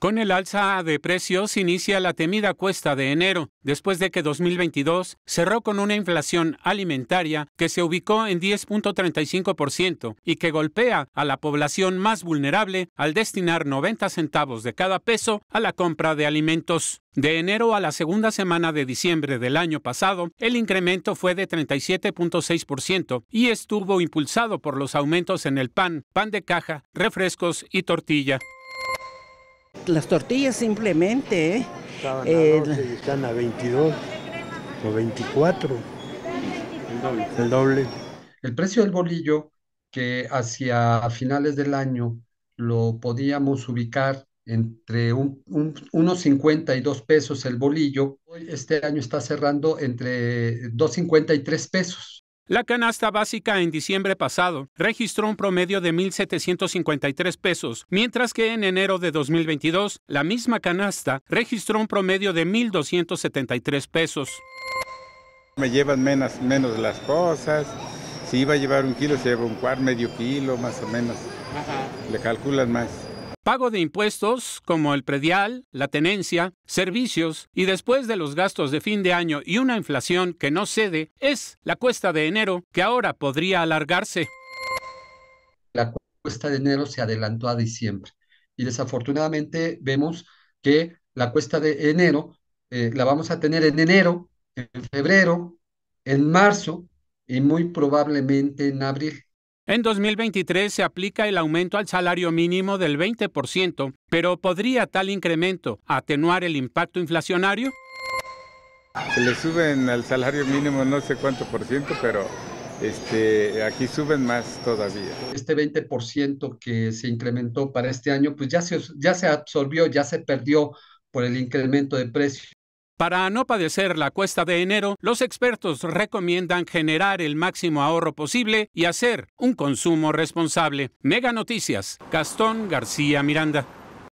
Con el alza de precios inicia la temida cuesta de enero, después de que 2022 cerró con una inflación alimentaria que se ubicó en 10.35% y que golpea a la población más vulnerable al destinar 90 centavos de cada peso a la compra de alimentos. De enero a la segunda semana de diciembre del año pasado, el incremento fue de 37.6% y estuvo impulsado por los aumentos en el pan, pan de caja, refrescos y tortilla. Las tortillas simplemente, ¿eh? a están a 22 o 24. El doble. El doble. El precio del bolillo, que hacia finales del año lo podíamos ubicar entre unos 52 pesos el bolillo, este año está cerrando entre 2.53 pesos. La canasta básica en diciembre pasado registró un promedio de 1.753 pesos, mientras que en enero de 2022 la misma canasta registró un promedio de 1.273 pesos. Me llevan menos, menos las cosas, si iba a llevar un kilo se lleva un cuarto, medio kilo más o menos, le calculan más. Pago de impuestos como el predial, la tenencia, servicios y después de los gastos de fin de año y una inflación que no cede, es la cuesta de enero que ahora podría alargarse. La cuesta de enero se adelantó a diciembre y desafortunadamente vemos que la cuesta de enero eh, la vamos a tener en enero, en febrero, en marzo y muy probablemente en abril. En 2023 se aplica el aumento al salario mínimo del 20%, pero ¿podría tal incremento atenuar el impacto inflacionario? Se le suben al salario mínimo no sé cuánto por ciento, pero este, aquí suben más todavía. Este 20% que se incrementó para este año, pues ya se, ya se absorbió, ya se perdió por el incremento de precios. Para no padecer la cuesta de enero, los expertos recomiendan generar el máximo ahorro posible y hacer un consumo responsable. Mega Noticias, Gastón García Miranda.